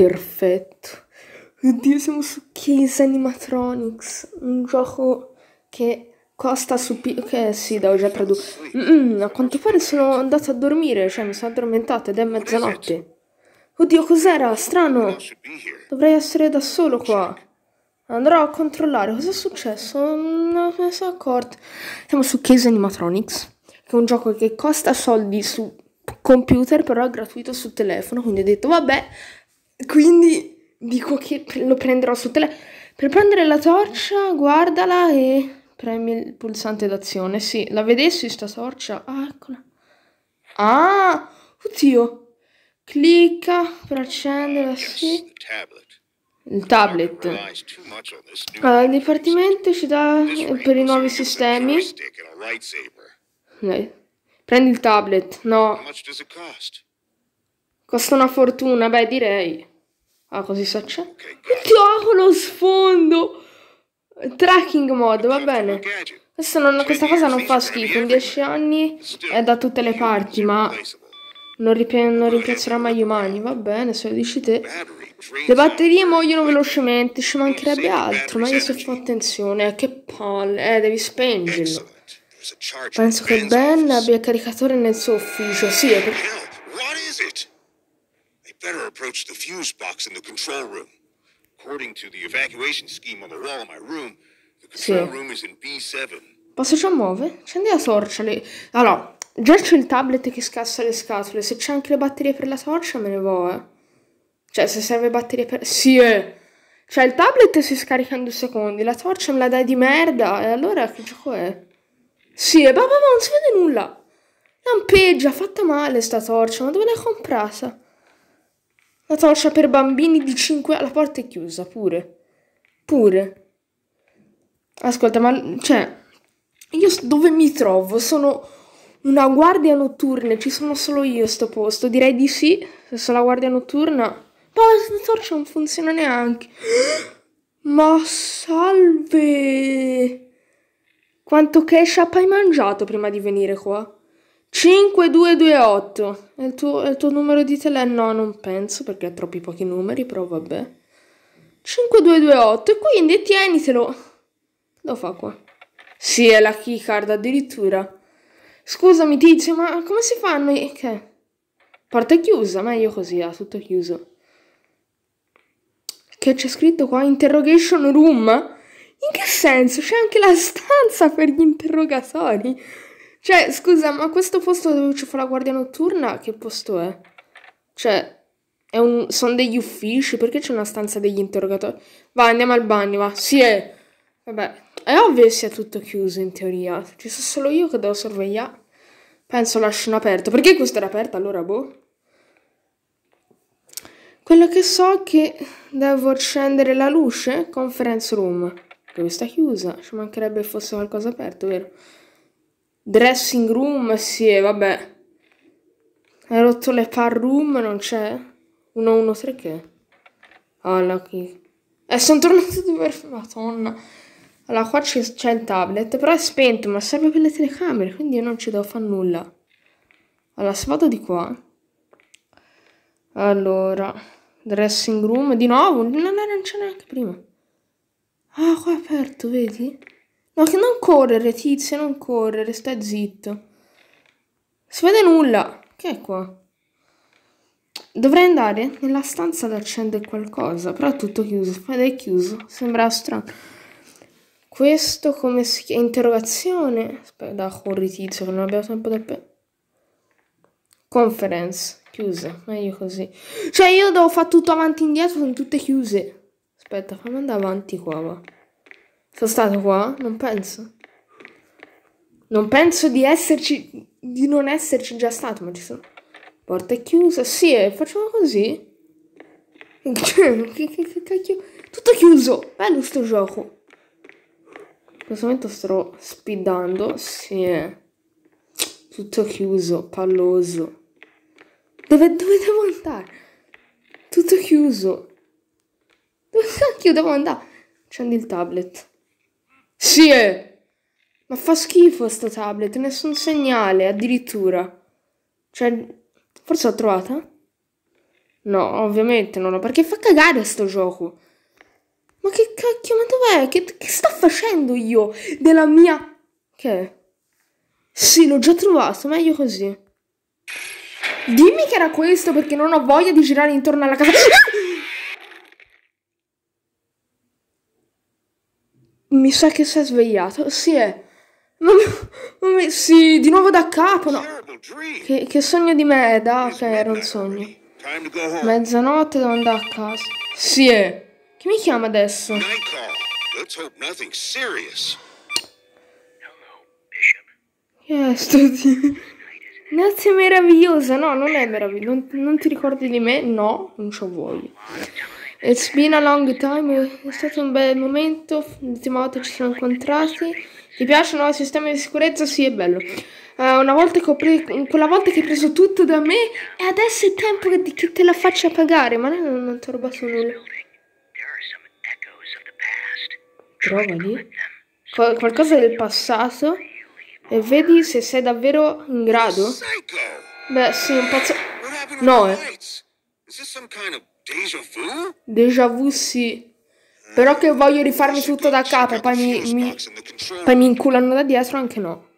perfetto. Oddio, siamo su Case Animatronics, un gioco che costa su... Pi- ok, sì, devo già tradurre. a quanto pare sono andato a dormire, cioè mi sono addormentato ed è mezzanotte. Oddio, cos'era? Strano. Dovrei essere da solo qua. Andrò a controllare cosa è successo. Non me ne sono accorto. Siamo su Case Animatronics, che è un gioco che costa soldi su computer, però è gratuito sul telefono. Quindi ho detto, vabbè, quindi dico che lo prenderò su la... Per prendere la torcia, guardala e premi il pulsante d'azione. Sì, la vedessi sta torcia? Ah, eccola. Ah, oddio. Clicca per accenderla, sì. Il tablet. Allora, il dipartimento ci dà per i nuovi sistemi. Prendi il tablet, no. Costa una fortuna, beh direi. Ah, così so c'è. Oddio, lo sfondo! Tracking mod, va bene. Non, questa cioè, cosa non fa schifo, in dieci anni è da tutte le parti, ma non, non rimpiazzerà mai gli umani, va bene, se lo dici te. Le batterie muoiono velocemente, ci mancherebbe altro, ma io se fa attenzione, che palle, eh, devi spengerlo. Penso che Ben abbia il caricatore nel suo ufficio, sì, è per better approach the fuse box in the control room. According to the evacuation scheme on the wall of my room, the control sì. room is in B7. Posso già muovere? C'è la torcia lì. Allora, già c'è il tablet che scassa le scatole. Se c'è anche le batterie per la torcia me ne vo, eh. Cioè, se serve batterie per... Sì, eh. Cioè, il tablet si scarica in due secondi, la torcia me la dai di merda, e allora che gioco è? Sì, e bah, bah, bah, non si vede nulla. Lampeggia, fatta male sta torcia, ma dove l'hai comprata? La torcia per bambini di 5 La porta è chiusa, pure. Pure. Ascolta, ma cioè, io dove mi trovo? Sono una guardia notturna, ci sono solo io a sto posto. Direi di sì, se sono la guardia notturna. Ma la torcia non funziona neanche. Ma salve! Quanto cash hai mangiato prima di venire qua? 5228 è il tuo, è il tuo numero di telefono? No, non penso perché ha troppi pochi numeri, però vabbè. 5228, e quindi tienitelo. Lo fa qua. Sì, è la keycard addirittura. Scusami tizio, ma come si fanno i... che? Porta chiusa, meglio così, ha tutto chiuso. Che c'è scritto qua? Interrogation room? In che senso? C'è anche la stanza per gli interrogatori. Cioè, scusa, ma questo posto dove ci fa la guardia notturna, che posto è? Cioè, è un, sono degli uffici, perché c'è una stanza degli interrogatori? Va, andiamo al bagno, va. Sì, è... Vabbè, è ovvio che sia tutto chiuso, in teoria. Ci sono solo io che devo sorvegliare. Penso lasciano aperto. Perché questo era aperto, allora, boh? Quello che so è che devo accendere la luce, conference room. questa è chiusa, ci mancherebbe fosse qualcosa aperto, vero? Dressing room, sì, e vabbè. Hai rotto le car room, non c'è? 113 che? Ah, la qui. Eh, sono tornato di dove... Madonna. Allora, qua c'è il tablet, però è spento, ma serve per le telecamere, quindi io non ci devo fare nulla. Allora, se vado di qua... Allora... Dressing room, di nuovo? Non, non c'è neanche prima. Ah, qua è aperto, vedi? Ma che non correre, tizio, non correre, sta zitto. Si vede nulla. Che è qua? Dovrei andare nella stanza ad accendere qualcosa, però è tutto chiuso. Ed è chiuso, sembra strano. Questo come si chiama? Interrogazione? Aspetta, corri tizio, che non abbiamo tempo da pe... Conference, chiuse, meglio così. Cioè io devo fare tutto avanti e indietro, sono tutte chiuse. Aspetta, fammi andare avanti qua, va. Sono stato qua? Non penso. Non penso di esserci. di non esserci già stato, ma ci sono. Porta è chiusa. Sì, eh, facciamo così. Cioè, che, che, cacchio. Tutto chiuso. Bello sto gioco. In questo momento sto speedando. Sì. Eh. Tutto chiuso, palloso. Dove, dove devo andare? Tutto chiuso. Dove cacchio devo andare? Accendi il tablet. Sì, è. Eh. Ma fa schifo sto tablet, nessun segnale, addirittura. Cioè, forse l'ho trovata? No, ovviamente non ho, perché fa cagare sto gioco. Ma che cacchio, ma dov'è? Che, che sto facendo io della mia... Che è? Sì, l'ho già trovato, meglio così. Dimmi che era questo perché non ho voglia di girare intorno alla casa. Ah! Mi sa che si è svegliato. Sì, è. Eh. Non, ma, ma, sì, di nuovo da capo. No. Che, che sogno di me è da che era un sogno. Mezzanotte devo andare a casa. Sì, è. Eh. Chi mi chiama adesso? Chi è sto tipo? Grazie meravigliosa, no, non è meravigliosa. Non, non, ti ricordi di me? No, non c'ho voglia. It's been a long time, è stato un bel momento, l'ultima volta ci siamo incontrati. Ti piace il nuovo sistema di sicurezza? Sì, è bello. Uh, una volta che ho preso, quella volta che hai preso tutto da me e adesso è tempo che, che te la faccia pagare, ma non, non ti ho rubato nulla. Provali. Qual qualcosa del passato e vedi se sei davvero in grado. Beh, sì, un pazzo... No, eh. Deja vu? Deja vu sì. Però che voglio rifarmi tutto da capo e poi mi, mi, poi mi inculano da dietro anche no.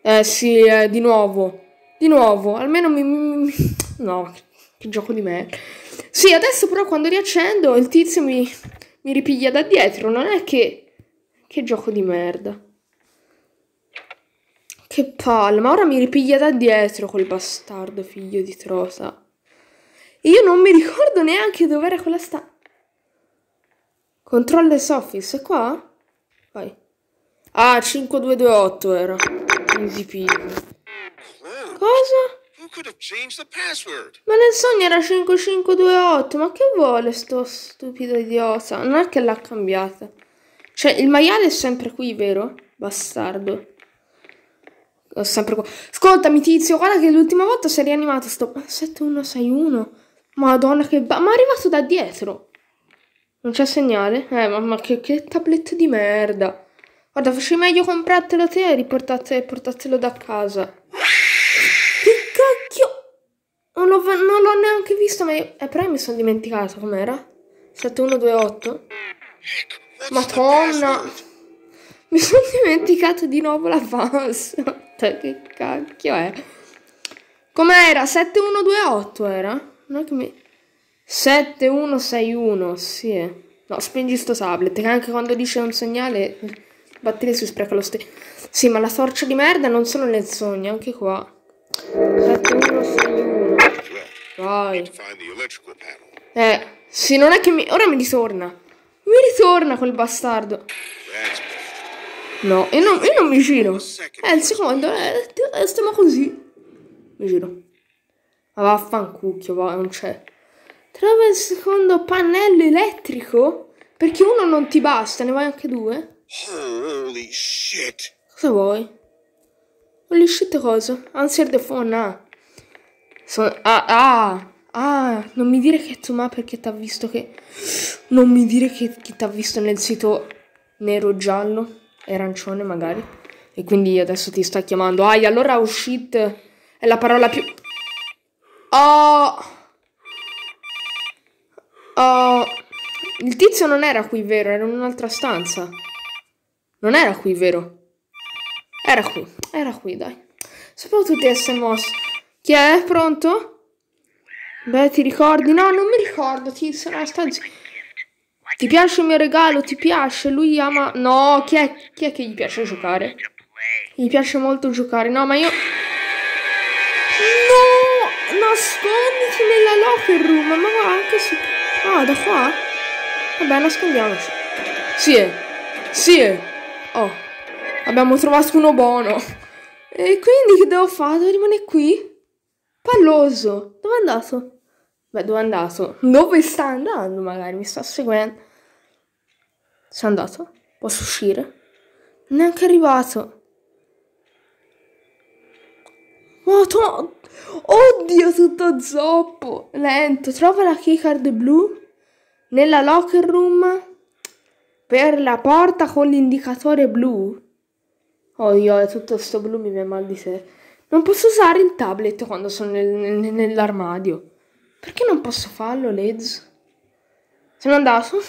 Eh sì, eh, di nuovo. Di nuovo, almeno mi, mi... No, che gioco di me. Sì, adesso però quando riaccendo il tizio mi, mi ripiglia da dietro, non è che... Che gioco di merda. Che palle, ma ora mi ripiglia da dietro quel bastardo figlio di trosa io non mi ricordo neanche dove era quella sta. Controllo e office, è qua? Vai. Ah, 5228 era. Easy peasy. Cosa? Ma nel sogno era 5528, ma che vuole sto stupido idiota? Non è che l'ha cambiata. Cioè, il maiale è sempre qui, vero? Bastardo. Ho sempre qua. Ascoltami, tizio, guarda che l'ultima volta si è rianimato sto... 7161. Madonna che ba- ma è arrivato da dietro. Non c'è segnale? Eh, mamma che, che tablet di merda. Guarda, facevi meglio comprartelo te e riportate, portatelo da casa. Che cacchio! Non l'ho, non l'ho neanche visto, ma io, eh, però mi sono dimenticata com'era. 7128? Madonna! Mi sono dimenticato di nuovo la password. Cioè, che cacchio è? Com'era? 7128 era? Non è che mi... 7161, sì. Eh. No, spingi sto tablet, che anche quando dice un segnale il batteria si spreca lo stesso. Sì, ma la torcia di merda non sono nel sogno, anche qua. 7161. Vai. Eh, sì, non è che mi... Ora mi ritorna. Mi ritorna quel bastardo. No, io non, io non mi giro. È eh, il secondo, eh, stiamo così. Mi giro. Ma vaffancucchio, va, non c'è. Trova il secondo pannello elettrico? Perché uno non ti basta, ne vuoi anche due? Holy shit! Cosa vuoi? Holy shit cosa? Answer the phone, ah. So, ah, ah, ah, non mi dire che tu ma perché t'ha visto che... Non mi dire che, che t'ha visto nel sito nero-giallo e arancione magari. E quindi adesso ti sta chiamando. Ah, allora oh shit è la parola più... Oh! Oh! Il tizio non era qui, vero? Era in un'altra stanza. Non era qui, vero? Era qui, era qui, dai. Sapevo tutti essere mosso. Chi è? Pronto? Beh, ti ricordi? No, non mi ricordo, tizio, no, stanza. Ti piace il mio regalo? Ti piace? Lui ama... No, chi è, chi è che gli piace giocare? Gli piace molto giocare. No, ma io nasconditi nella locker room, ma va anche su Ah, da qua? Vabbè, nascondiamoci. Sì, eh. sì. Eh. Oh, abbiamo trovato uno buono. E quindi che devo fare? Devo rimanere qui? Palloso. Dove è andato? Beh, dove è andato? Dove sta andando magari? Mi sta seguendo. si è andato? Posso uscire? Neanche arrivato. Madonna. Oddio, tutto zoppo. Lento. Trova la keycard blu nella locker room per la porta con l'indicatore blu. Oddio, oh, tutto sto blu mi viene mal di sé. Non posso usare il tablet quando sono nel, nel, nell'armadio. Perché non posso farlo, Lez? Se andato,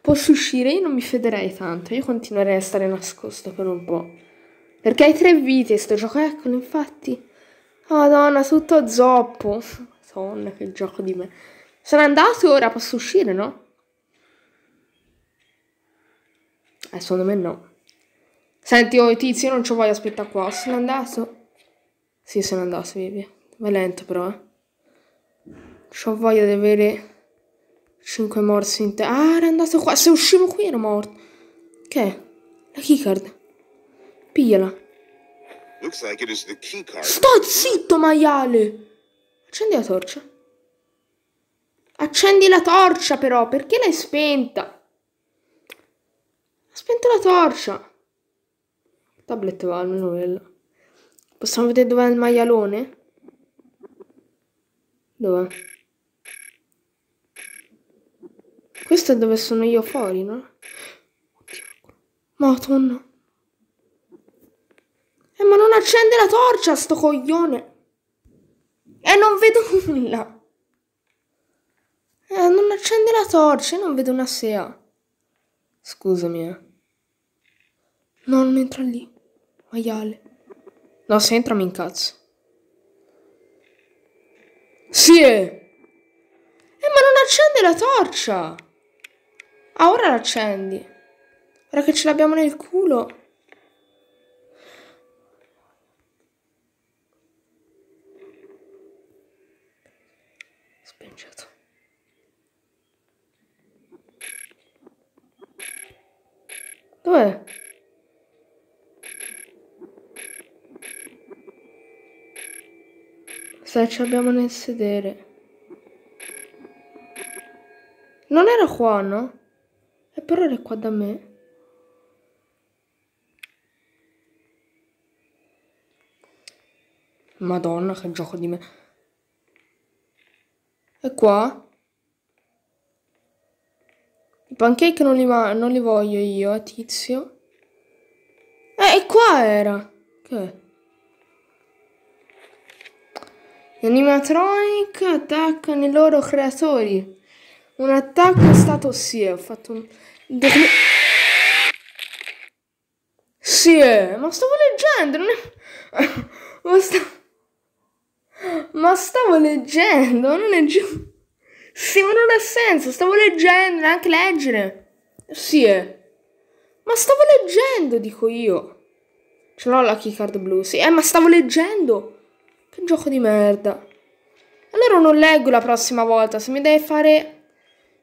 posso uscire, io non mi federei tanto. Io continuerei a stare nascosto per un po'. Perché hai tre vite, sto gioco, eccolo, infatti. Madonna, tutto zoppo. Madonna, che gioco di me. Sono andato ora posso uscire, no? Eh, secondo me no. Senti, oh tizio, non ci voglio aspettare qua. Sono andato? Sì, sono andato, via Va lento però, eh. C'ho voglia di avere 5 morsi in te. Ah, era andato qua. Se uscivo qui ero morto. Che? La keycard. Pigliala. Like Sto zitto, maiale! Accendi la torcia. Accendi la torcia, però! Perché l'hai spenta? Ha spento la torcia! Il tablet va almeno quella. Possiamo vedere dov'è il maialone? Dov'è? Questo è dove sono io fuori, no? Madonna ma non accende la torcia, sto coglione! E non vedo nulla! Eh, non accende la torcia, e non vedo una sea. Scusami, eh. No, non entra lì. Maiale. No, se entra mi incazzo. Sì! Eh, eh ma non accende la torcia! Ah, ora l'accendi. Ora che ce l'abbiamo nel culo. Dov'è? Se ci abbiamo nel sedere. Non era qua, no? E però era qua da me. Madonna, che gioco di me. E qua? I pancake non li, non li voglio io, eh, tizio. Eh, e qua era. Che? Gli animatronic attaccano i loro creatori. Un attacco è stato sì, ho fatto un... Sì, eh, ma stavo leggendo, è... ma, sta... ma stavo leggendo, non è giusto. Sì, ma non ha senso, stavo leggendo, neanche leggere. Sì, eh. Ma stavo leggendo, dico io. Ce l'ho la keycard blu, sì. Eh, ma stavo leggendo. Che gioco di merda. Allora non leggo la prossima volta. Se mi deve fare...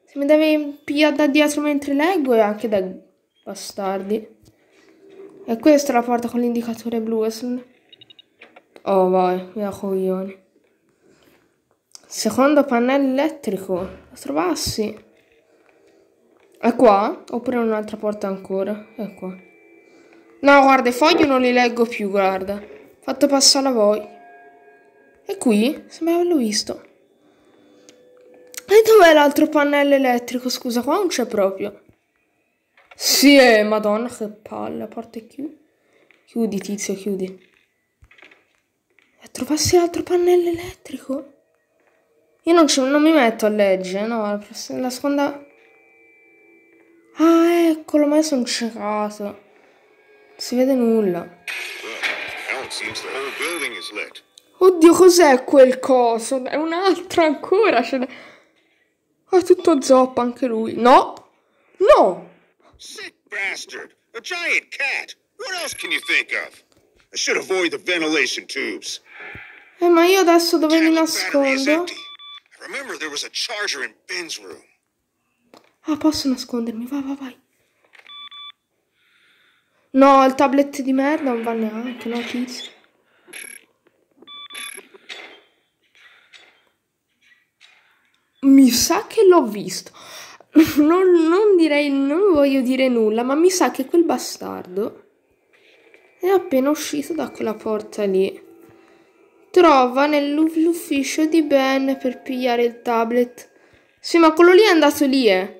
Se mi deve pigliare da dietro mentre leggo è anche da bastardi. E questa è la porta con l'indicatore blu. Eh, oh vai, Mi mia coglione. Secondo pannello elettrico. Lo trovassi. È qua? Oppure un'altra porta ancora? È qua. No, guarda, i fogli non li leggo più, guarda. Fatto passare a voi. E qui? Sembra averlo visto. E dov'è l'altro pannello elettrico? Scusa, qua non c'è proprio. Sì, eh, madonna, che palle. Porta chiudi. Chiudi, tizio, chiudi. E trovassi l'altro pannello elettrico? Io non, ci, non mi metto a leggere, no, la, prossima, la seconda... Ah, eccolo, ma io sono ciecato. Non si vede nulla. Oddio, cos'è quel coso? È un altro ancora, ce n'è... Ah, tutto zoppo anche lui. No! No! Sick bastard! A giant cat! What else can you think of? I should avoid the ventilation tubes. Eh, ma io adesso dove mi nascondo? Remember, there was a charger in Ben's room. Ah, posso nascondermi, vai, vai, vai. No, il tablet di merda non va neanche, no, tizio. Mi sa che l'ho visto. Non, non, direi, non voglio dire nulla, ma mi sa che quel bastardo è appena uscito da quella porta lì trova nell'ufficio di Ben per pigliare il tablet. Sì, ma quello lì è andato lì, eh.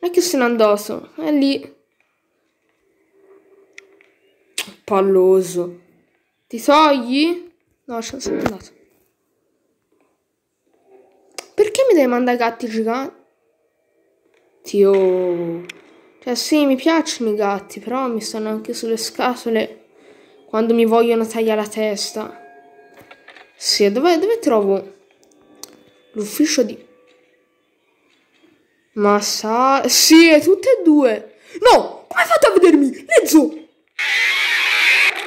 Non è che se n'è andato, è lì. Palloso. Ti togli? No, ce l'ho sempre andato. Perché mi devi mandare gatti giganti? Tio. Oh. Cioè, sì, mi piacciono i gatti, però mi stanno anche sulle scatole quando mi vogliono tagliare la testa. Sì, dove, dove trovo l'ufficio di... Ma sa... Sì, è tutte e due. No, come fate a vedermi? Lezzo!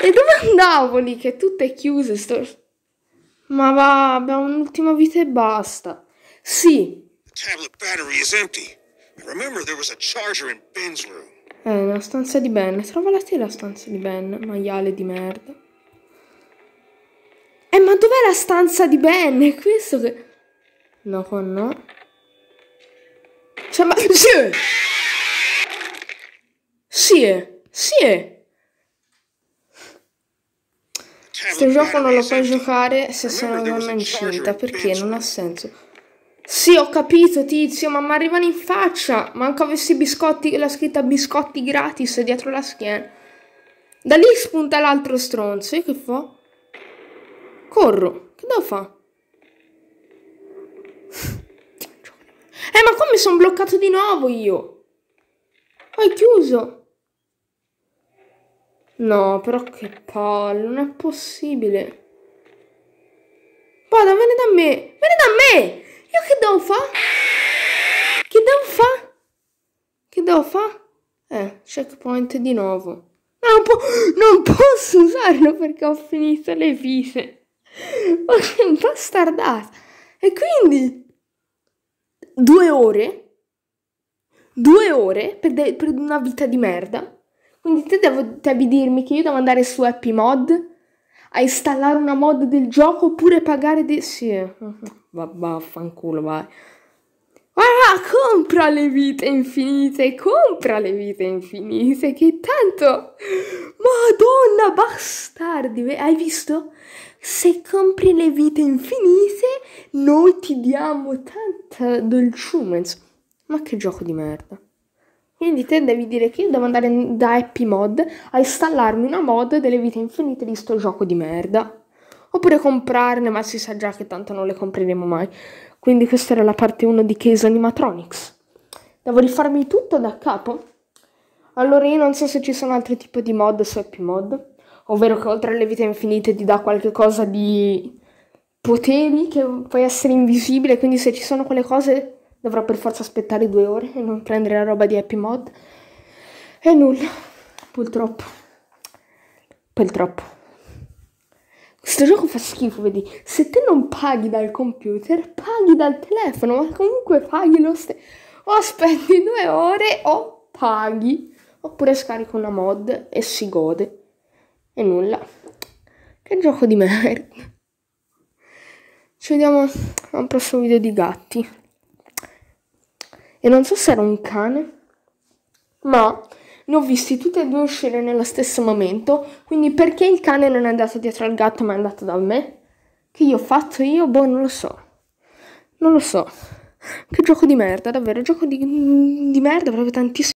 E dove andavo lì che tutte chiuse? Sto... Ma va, abbiamo un'ultima vita e basta. Sì. Eh, la stanza di Ben. Trova la te la stanza di Ben, maiale di merda. Eh, ma dov'è la stanza di Ben? È questo che... No, qua no. Cioè, ma... Sì! Sì! Eh. Sì! Eh. Questo cioè, gioco non lo puoi esatto. giocare se sono una donna incinta, perché non ha senso. Sì, ho capito, tizio, ma mi arrivano in faccia. Manco avessi biscotti, la scritta biscotti gratis dietro la schiena. Da lì spunta l'altro stronzo. E che fa? Corro. Che devo fare? Eh, ma qua mi sono bloccato di nuovo io. Poi chiuso. No, però che palle, non è possibile. Vada, vieni da me. Vieni da me. Io che devo fa? Che devo fa? Che devo fa? Eh, checkpoint di nuovo. non, po non posso usarlo perché ho finito le vise. Ma che bastardata. E quindi due ore, due ore per, de- per una vita di merda. Quindi te devo, devi dirmi che io devo andare su Happy Mod a installare una mod del gioco oppure pagare dei... Sì, vaffanculo, vai. Ah, compra le vite infinite, compra le vite infinite, che tanto... Madonna, bastardi, hai visto? se compri le vite infinite, noi ti diamo tanta dolciume. Ma che gioco di merda. Quindi te devi dire che io devo andare da Happy Mod a installarmi una mod delle vite infinite di sto gioco di merda. Oppure comprarne, ma si sa già che tanto non le compreremo mai. Quindi questa era la parte 1 di Case Animatronics. Devo rifarmi tutto da capo? Allora io non so se ci sono altri tipi di mod su Happy Mod ovvero che oltre alle vite infinite ti dà qualche cosa di poteri che puoi essere invisibile, quindi se ci sono quelle cose dovrò per forza aspettare due ore e non prendere la roba di Happy Mod. E nulla, purtroppo. Purtroppo. Questo gioco fa schifo, vedi? Se te non paghi dal computer, paghi dal telefono, ma comunque paghi lo stesso. O aspetti due ore o paghi. Oppure scarico una mod e si gode. E nulla. Che gioco di merda. Ci vediamo a un prossimo video di gatti. E non so se era un cane, ma ne ho visti tutti e due uscire nello stesso momento. Quindi perché il cane non è andato dietro al gatto ma è andato da me? Che io ho fatto io? Boh, non lo so. Non lo so. Che gioco di merda, davvero. Gioco di, di merda proprio tantissimo.